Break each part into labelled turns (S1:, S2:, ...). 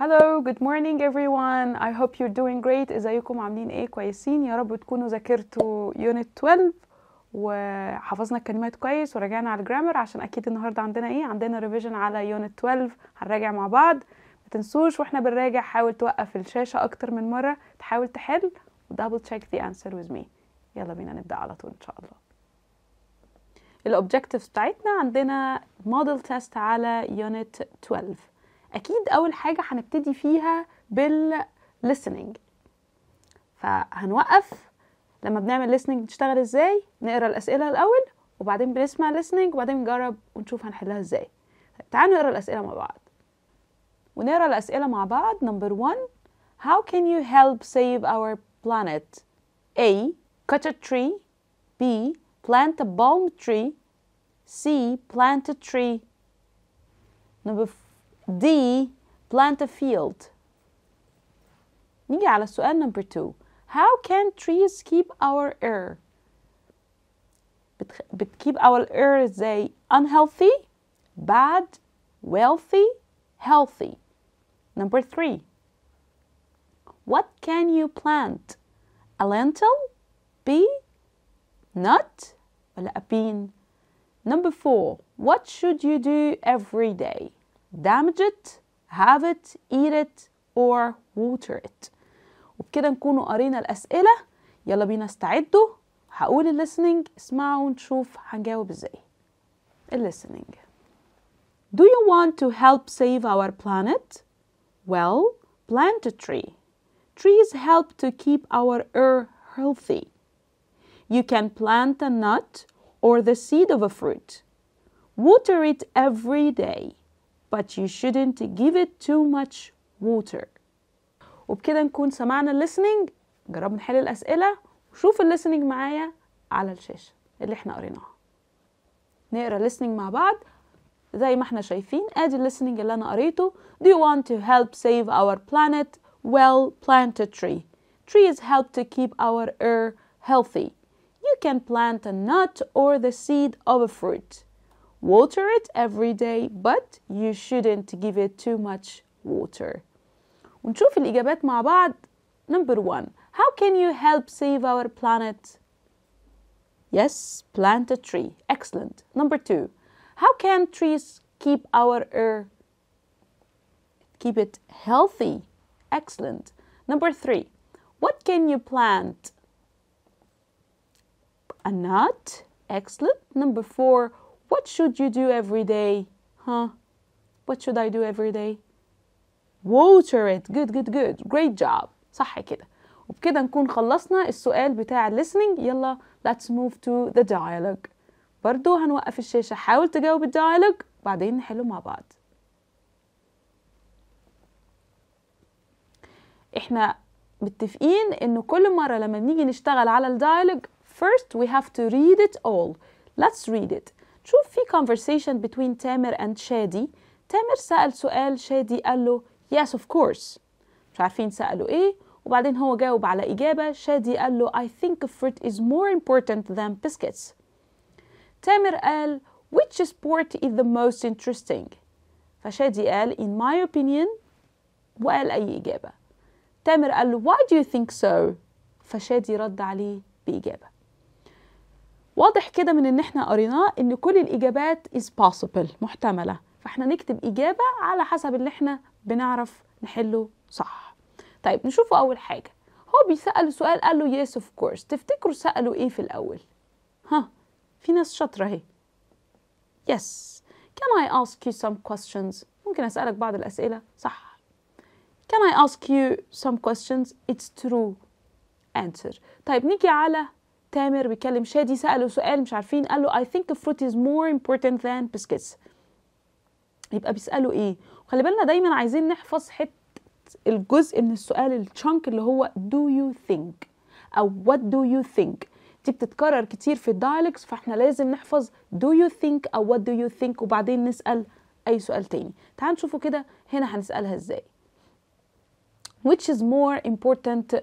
S1: Hello, good morning everyone. I hope you're doing great. ازيكم عاملين ايه كويسين؟ يا رب تكونوا ذاكرتوا يونت 12 وحفظنا الكلمات كويس وراجعنا على الجرامر عشان اكيد النهارده عندنا ايه؟ عندنا ريفيجن على يونت 12 هنراجع مع بعض. ما تنسوش واحنا بنراجع حاول توقف الشاشه اكتر من مره تحاول تحل ودبل تشيك ذا انسر ويز مي. يلا بينا نبدا على طول ان شاء الله. الاوبجكتيفز بتاعتنا عندنا موديل تيست على يونت 12 اكيد اول حاجه هنبتدي فيها بالlistening فهنوقف لما بنعمل listening بتشتغل ازاي نقرا الاسئله الاول وبعدين بنسمع listening وبعدين نجرب ونشوف هنحلها ازاي تعالوا نقرا الاسئله مع بعض ونقرا الاسئله مع بعض نمبر 1 how can you help save our planet A cut a tree B plant a palm tree C plant a tree Number D. Plant a field. نيجي على السؤال number 2 How can trees keep our air? but keep our air say unhealthy, bad, wealthy, healthy. Number 3 What can you plant? A lentil, bee, nut, ولا a bean. Number 4 What should you do every day? damage it have it eat it or water it وبكده نكونوا قرينا الأسئلة يلا بينا استعدوا هقول listening. اسمعوا ونشوف هنجاوب ازاي listening. Do you want to help save our planet? Well, plant a tree. Trees help to keep our earth healthy. You can plant a nut or the seed of a fruit. Water it every day but you shouldn't give it too much water وبكده نكون سمعنا listening. جرب نحل الأسئلة وشوف listening معايا على الشاشة اللي احنا قريناها نقرا listening مع بعض زي ما احنا شايفين ادي listening اللي انا قريته Do you want to help save our planet? Well, plant a tree. Trees help to keep our air healthy. You can plant a nut or the seed of a fruit. Water it every day but you shouldn't give it too much water. ونشوف الإجابات مع بعض. Number one, how can you help save our planet? Yes, plant a tree. Excellent. Number two, how can trees keep our air, keep it healthy? Excellent. Number three, what can you plant? A nut. Excellent. Number four, What should you do every day? Huh? What should I do every day? Water it. Good, good, good. Great job. صح كده. وبكده نكون خلصنا السؤال بتاع listening يلا let's move to the dialogue. برضو هنوقف الشاشة حاول تجاوب الدايلوج بعدين نحله مع بعض. احنا متفقين ان كل مرة لما بنيجي نشتغل على الدايلوج first we have to read it all. Let's read it. شوف في conversation between تامر and شادي تامر سأل سؤال شادي قال له yes of course مش عارفين سألوا إيه وبعدين هو جاوب على إجابة شادي قال له I think fruit is more important than biscuits تامر قال which sport is the most interesting فشادي قال in my opinion وقال أي إجابة تامر قال له why do you think so فشادي رد عليه بإجابة واضح كده من ان احنا قريناه ان كل الاجابات is possible محتمله فاحنا نكتب اجابه على حسب اللي احنا بنعرف نحله صح طيب نشوفه اول حاجه هو بيسال سؤال قال له yes of course تفتكروا سالوا ايه في الاول ها في ناس شاطره اهي yes can I ask you some questions ممكن اسالك بعض الاسئله صح can I ask you some questions it's true answer طيب نيجي على تامر بيكلم شادي سأله سؤال مش عارفين قال له I think fruit is more important than biscuits يبقى بيسأله ايه وخلي بالنا دايما عايزين نحفظ حتة الجزء من السؤال الشنك اللي هو do you think او what do you think دي بتتكرر كتير في الدايلكس فاحنا لازم نحفظ do you think او what do you think وبعدين نسأل اي سؤال تاني تعال نشوفوا كده هنا هنسألها ازاي which is more important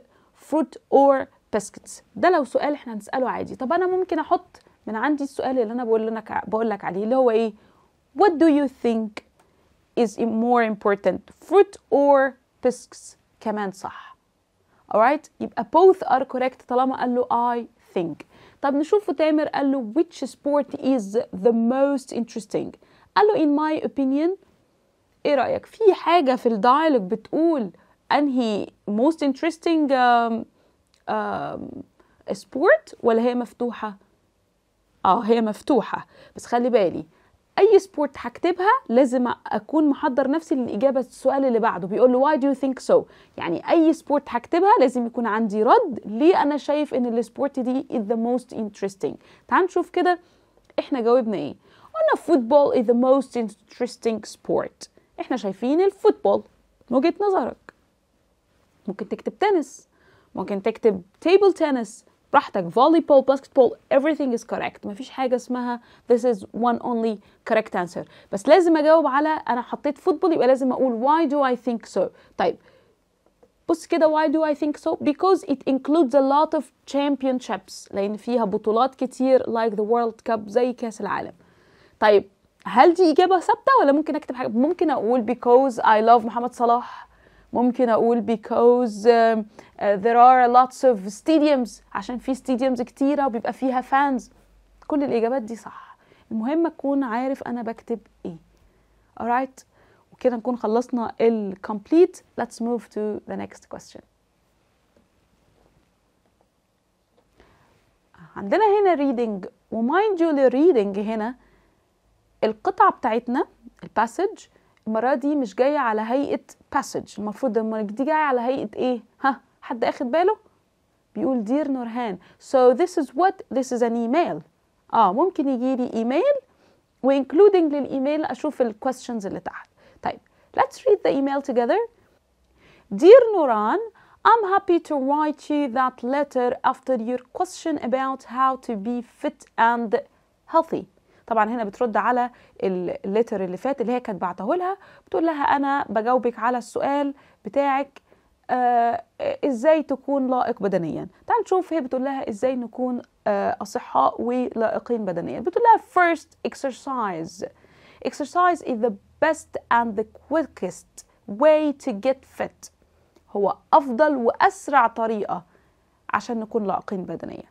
S1: fruit or باسكتس ده لو سؤال احنا هنساله عادي طب انا ممكن احط من عندي السؤال اللي انا بقول لك بقول لك عليه اللي هو ايه what do you think is more important fruit or biscuits كمان صح alright يبقى both are correct طالما قال له I think طب نشوف تامر قال له which sport is the most interesting قال له in my opinion ايه رأيك في حاجة في الدايلوج بتقول انهي most interesting um, سبورت ولا هي مفتوحه اه هي مفتوحه بس خلي بالي اي سبورت هكتبها لازم اكون محضر نفسي للاجابه السؤال اللي بعده بيقول له why do you think so يعني اي سبورت هكتبها لازم يكون عندي رد ليه انا شايف ان السبورت دي is the most interesting تعال نشوف كده احنا جاوبنا ايه قلنا football is the most interesting sport احنا شايفين الفوتبول من وجهه نظرك ممكن تكتب تنس ممكن تكتب table tennis براحتك فولي بول باسكت بول everything is correct مفيش حاجة اسمها this is one only correct answer بس لازم أجاوب على أنا حطيت فوتبول يبقى لازم أقول why do I think so طيب بص كده why do I think so because it includes a lot of championships لأن فيها بطولات كتير like the world cup زي كأس العالم طيب هل دي إجابة ثابتة ولا ممكن أكتب حاجة ممكن أقول because I love محمد صلاح ممكن اقول because uh, uh, there are lots of stadiums عشان في stadiums كتيره وبيبقى فيها fans كل الاجابات دي صح المهم اكون عارف انا بكتب ايه alright وكده نكون خلصنا ال complete let's move to the next question عندنا هنا reading ومايند يو reading هنا القطعة بتاعتنا الباسج المره دي مش جايه على هيئه باسج المفروض المرة دي جايه على هيئه ايه ها حد اخد باله بيقول دير نورهان so this is what this is an email اه ممكن يجي لي ايميل وانكلودنج للايميل اشوف الكويستشنز اللي تحت طيب let's read the email together dear نوران I'm happy to write you that letter after your question about how to be fit and healthy طبعا هنا بترد على الليتر اللي فات اللي هي كانت بعته لها بتقول لها انا بجاوبك على السؤال بتاعك آه ازاي تكون لائق بدنيا تعال نشوف هي بتقول لها ازاي نكون آه اصحاء ولائقين بدنيا بتقول لها first exercise exercise is the best and the quickest way to get fit هو افضل واسرع طريقه عشان نكون لائقين بدنيا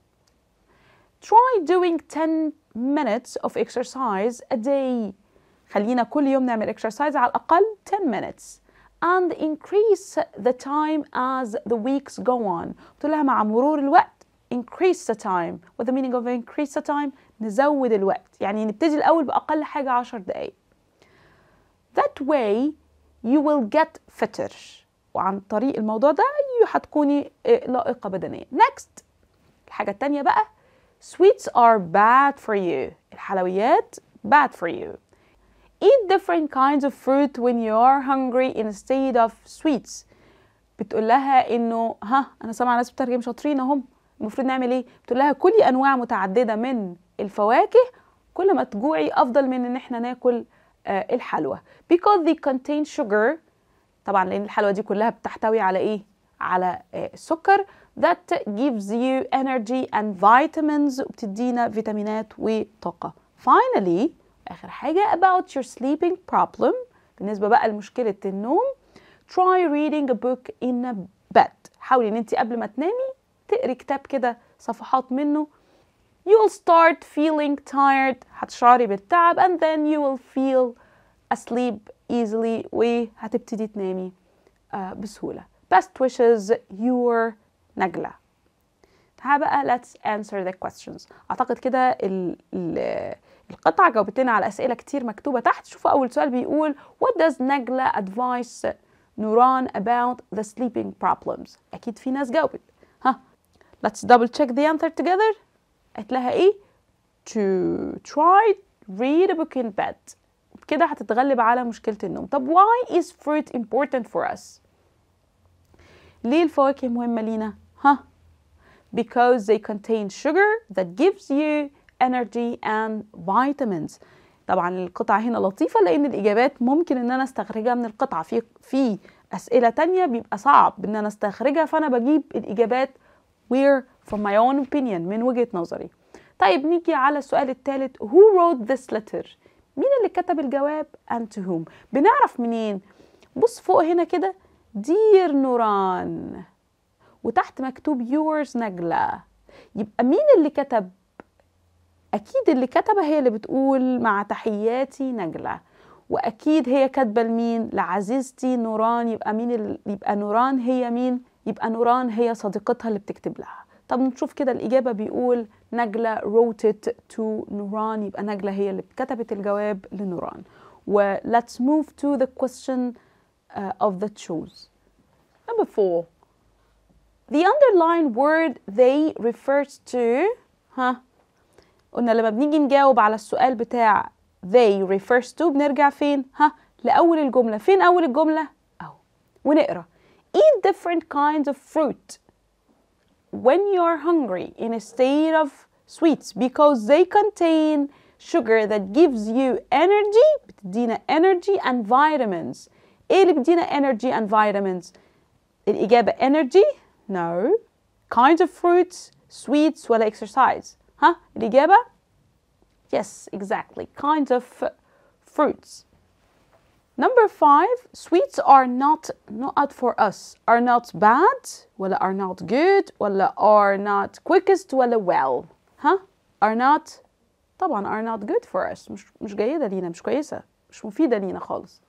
S1: try doing 10 minutes of exercise a day خلينا كل يوم نعمل exercise على الأقل 10 minutes and increase the time as the weeks go on قلت مع مرور الوقت increase the time what the meaning of increase the time نزود الوقت يعني نبتدي الأول بأقل حاجة 10 دقايق that way you will get fitter وعن طريق الموضوع ده هتكوني لائقة بدنيا next الحاجة التانية بقى Sweets are bad for you. الحلويات bad for you. Eat different kinds of fruit when you are hungry instead of sweets. بتقول لها انه ها انا سامعه ناس بترجم شاطرين اهم المفروض نعمل ايه؟ بتقول لها كلي انواع متعدده من الفواكه كل ما تجوعي افضل من ان احنا ناكل آه الحلوى. Because they contain sugar طبعا لان الحلوى دي كلها بتحتوي على ايه؟ على آه السكر that gives you energy and vitamins وبتدينا فيتامينات وطاقة finally آخر حاجة about your sleeping problem بالنسبة بقى لمشكلة النوم try reading a book in a bed حاولي ان انت قبل ما تنامي تقري كتاب كده صفحات منه you'll start feeling tired هتشعري بالتعب and then you will feel asleep easily وهتبتدي تنامي بسهولة best wishes your نجلة تعال بقى let's answer the questions اعتقد كده القطعة جاوبت لنا على اسئلة كتير مكتوبة تحت شوفوا اول سؤال بيقول what does نجلة advise نوران about the sleeping problems اكيد في ناس جاوبت ها let's double check the answer together قالت لها ايه to try read a book in bed كده هتتغلب على مشكلة النوم طب why is fruit important for us ليه الفواكه مهمة لينا Huh? Because they contain sugar that gives you energy and vitamins. طبعا القطعة هنا لطيفة لأن الإجابات ممكن إن أنا استخرجها من القطعة في في أسئلة تانية بيبقى صعب إن أنا استخرجها فأنا بجيب الإجابات where from my own opinion من وجهة نظري. طيب نيجي على السؤال الثالث who wrote this letter مين اللي كتب الجواب and to whom بنعرف منين بص فوق هنا كده dear نوران وتحت مكتوب يورز نجلة يبقى مين اللي كتب أكيد اللي كتبها هي اللي بتقول مع تحياتي نجلة وأكيد هي كاتبة لمين لعزيزتي نوران يبقى مين اللي يبقى نوران هي مين يبقى نوران هي صديقتها اللي بتكتب لها طب نشوف كده الإجابة بيقول نجلة wrote it to نوران يبقى نجلة هي اللي كتبت الجواب لنوران و let's move to the question uh, of the choose number four The underlined word they refers to ها قلنا لما بنيجي نجاوب على السؤال بتاع they refers to بنرجع فين ها لأول الجملة فين أول الجملة أو ونقرأ eat different kinds of fruit when you're hungry in a state of sweets because they contain sugar that gives you energy بتدينا energy and vitamins ايه اللي بيدينا energy and vitamins الإجابة energy no. Kinds of fruits, sweets, well, exercise. Huh? الإجابة? Yes, exactly. Kinds of fruits. Number five, sweets are not not for us. Are not bad, well, are not good, well, are not quickest, well, well. Huh? Are not طبعا are not good for us مش مش جيدة لينا مش كويسة مش مفيدة لينا خالص.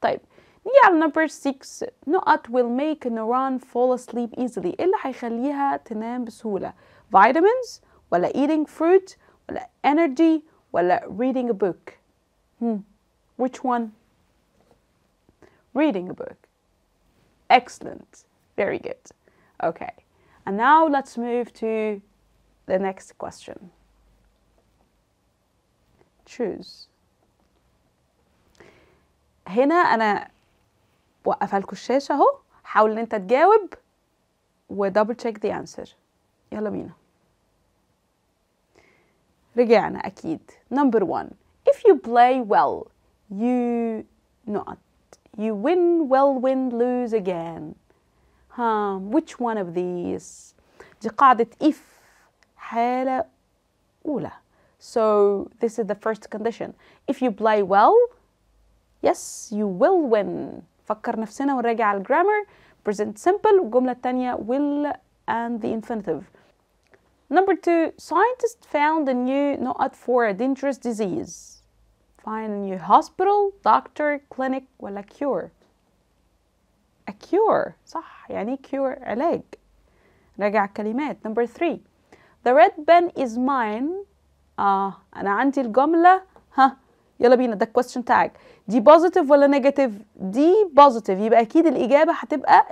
S1: طيب yeah, number 6 نقط will make a neuron fall asleep easily اللي هيخليها تنام بسهولة vitamins ولا eating fruit ولا energy ولا reading a book hmm. which one reading a book excellent very good okay and now let's move to the next question choose هنا أنا وقفها لكم الشاشه اهو حاول ان انت تجاوب ودبل تشيك ذا انسر يلا بينا رجعنا اكيد نمبر 1 if you play well you not you win well win lose again ها huh, which one of these دي قاعدة if حالة أولى so this is the first condition if you play well yes you will win فكر نفسنا ونراجع على الجرامر present simple والجملة التانية will and the infinitive Number two, scientists found a new not for a dangerous disease. Find a new hospital, doctor, clinic ولا cure. A cure صح يعني cure علاج. راجع الكلمات. Number three, the red pen is mine. آه أنا عندي الجملة ها يلا بينا ده الكويستشن بتاعك دي بوزيتيف ولا نيجاتيف دي بوزيتيف يبقى اكيد الاجابه هتبقى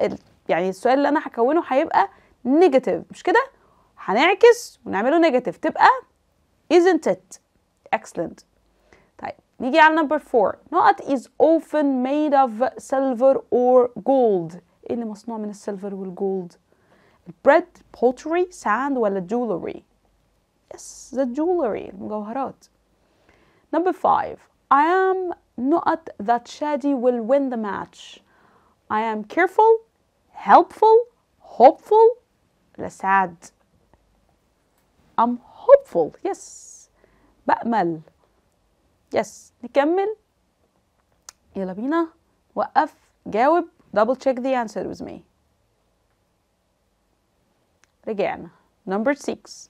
S1: يعني السؤال اللي انا هكونه هيبقى نيجاتيف مش كده هنعكس ونعمله نيجاتيف تبقى isn't it excellent طيب نيجي على نمبر 4 not is often made of silver or gold ايه اللي مصنوع من السيلفر والجولد bread poultry sand ولا jewelry yes the jewelry المجوهرات Number five, I am not that Shadi will win the match. I am careful, helpful, hopeful, sad. I'm hopeful, yes. بأمل. Yes, نكمل. يلا بينا. وقف. جاوب. Double check the answer with me. Again. Number six.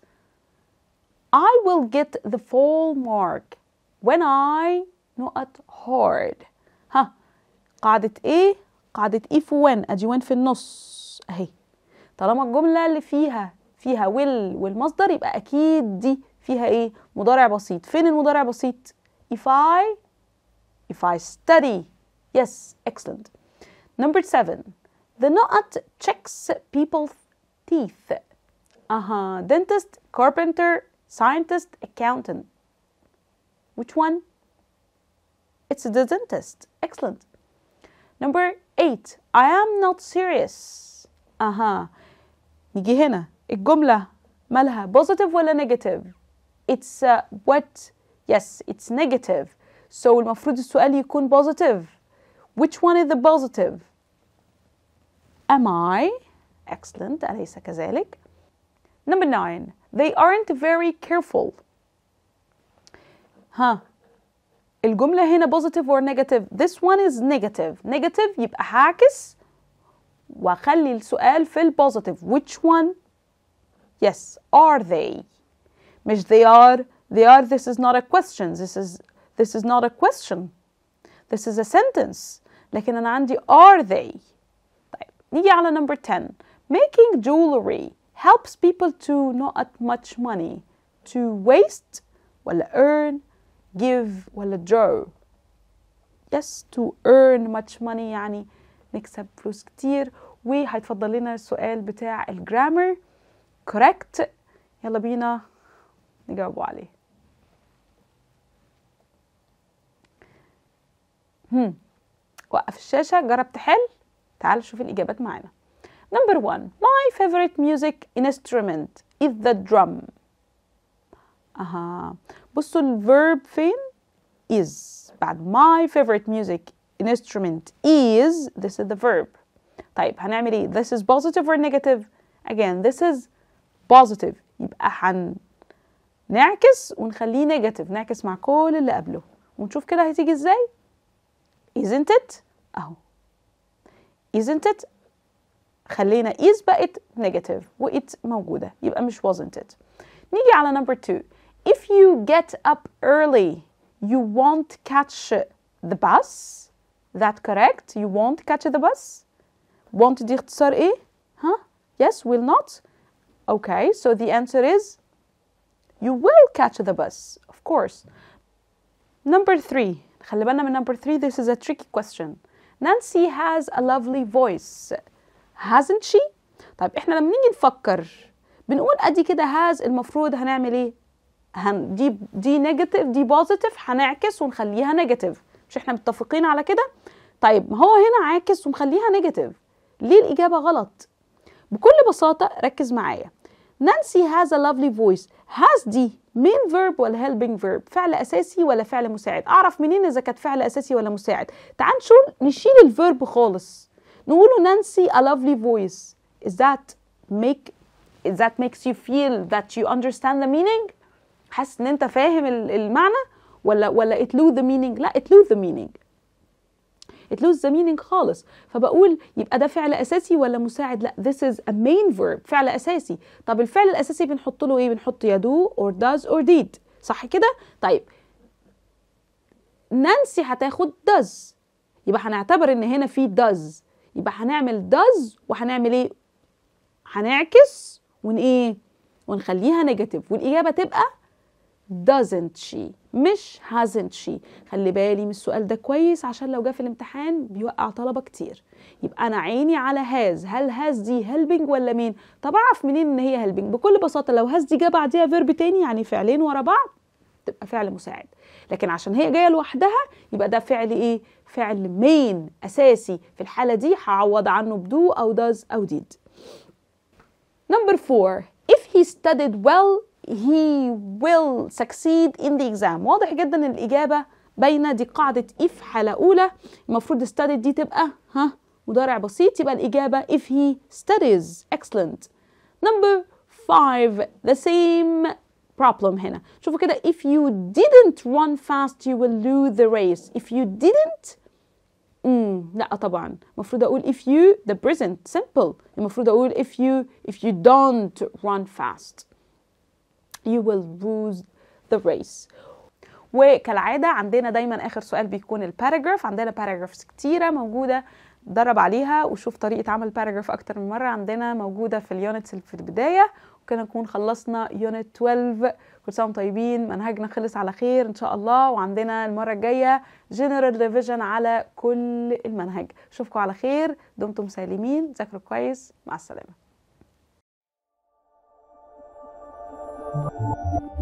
S1: I will get the full mark when I not hard ها قاعدة ايه قاعدة ايه في when ادي when في النص اهي طالما الجملة اللي فيها فيها will والمصدر يبقى اكيد دي فيها ايه مضارع بسيط فين المضارع بسيط if I if I study yes excellent number seven the not checks people's teeth uh-huh dentist carpenter scientist accountant which one? It's the dentist. Excellent. Number eight. I am not serious. Aha. نيجي هنا الجملة مالها positive ولا negative؟ It's uh, what? Yes, it's negative. So المفروض السؤال يكون positive. Which one is the positive? Am I? Excellent. أليس كذلك? Number nine. They aren't very careful. ها الجملة هنا positive or negative this one is negative negative Negative, يبقى هعكس واخلي السؤال في positive. which one yes are they مش they are they are this is not a question this is this is not a question this is a sentence لكن انا عندي are they طيب نيجي على number 10 making jewelry helps people to not at much money to waste ولا earn give ولا draw yes to earn much money يعني نكسب فلوس كتير وهيتفضل لنا السؤال بتاع الجرامر correct يلا بينا نجاوبوا عليه هم. Hmm. وقف الشاشة جرب تحل تعال شوف الإجابات معانا Number one My favorite music instrument is the drum أها بصوا الفيرب فين is بعد my favorite music instrument is this is the verb طيب هنعمل ايه this is positive or negative again this is positive يبقى هن نعكس ونخليه negative نعكس مع كل اللي قبله ونشوف كده هتيجي ازاي isn't it اهو isn't it خلينا is بقت negative و it موجودة يبقى مش wasn't it نيجي على number two if you get up early, you won't catch the bus. That correct? You won't catch the bus. Won't دي Huh? Yes, will not. Okay, so the answer is you will catch the bus, of course. Number three. من number three. This is a tricky question. Nancy has a lovely voice. Hasn't she? طيب احنا لما نيجي نفكر بنقول ادي كده has المفروض هنعمل ايه؟ هم دي دي نيجاتيف دي بوزيتيف هنعكس ونخليها نيجاتيف مش احنا متفقين على كده طيب ما هو هنا عاكس ومخليها نيجاتيف ليه الاجابه غلط بكل بساطه ركز معايا نانسي هاز ا لافلي فويس هاز دي مين فيرب ولا هيلبنج فيرب فعل اساسي ولا فعل مساعد اعرف منين اذا كانت فعل اساسي ولا مساعد تعال نشيل نشيل الفيرب خالص نقوله نانسي a lovely voice is that make is that makes you feel that you understand the meaning حاسس ان انت فاهم المعنى ولا ولا it lose the meaning لا it lose the meaning it lose the meaning خالص فبقول يبقى ده فعل اساسي ولا مساعد لا this is a main verb فعل اساسي طب الفعل الاساسي بنحط له ايه بنحط يا دو or does or did صح كده طيب نانسي هتاخد does يبقى هنعتبر ان هنا في does يبقى هنعمل does وهنعمل ايه هنعكس ون ايه ونخليها نيجاتيف والاجابه تبقى doesn't she مش hasn't she خلي بالي من السؤال ده كويس عشان لو جه في الامتحان بيوقع طلبة كتير يبقى أنا عيني على هاز هل هاز دي هيلبنج ولا مين طب أعرف منين إن هي هيلبنج بكل بساطة لو هاز دي جه بعديها فيرب تاني يعني فعلين ورا بعض تبقى فعل مساعد لكن عشان هي جاية لوحدها يبقى ده فعل إيه فعل مين أساسي في الحالة دي هعوض عنه بدو أو داز أو ديد Number four, if he studied well he will succeed in the exam واضح جدا الإجابة بين دي قاعدة if حالة أولى المفروض study دي تبقى ها مضارع بسيط يبقى الإجابة if he studies excellent number five the same problem هنا شوفوا كده if you didn't run fast you will lose the race if you didn't مم. لا طبعا المفروض اقول if you the present simple المفروض اقول if you if you don't run fast you will lose the race وكالعادة عندنا دايما آخر سؤال بيكون الباراجراف عندنا باراجرافز كتيرة موجودة درب عليها وشوف طريقة عمل باراجراف أكتر من مرة عندنا موجودة في اليونتس في البداية وكده نكون خلصنا يونت 12 كل سنة طيبين منهجنا خلص على خير إن شاء الله وعندنا المرة الجاية جنرال ريفيجن على كل المنهج أشوفكم على خير دمتم سالمين ذاكروا كويس مع السلامة Thank you.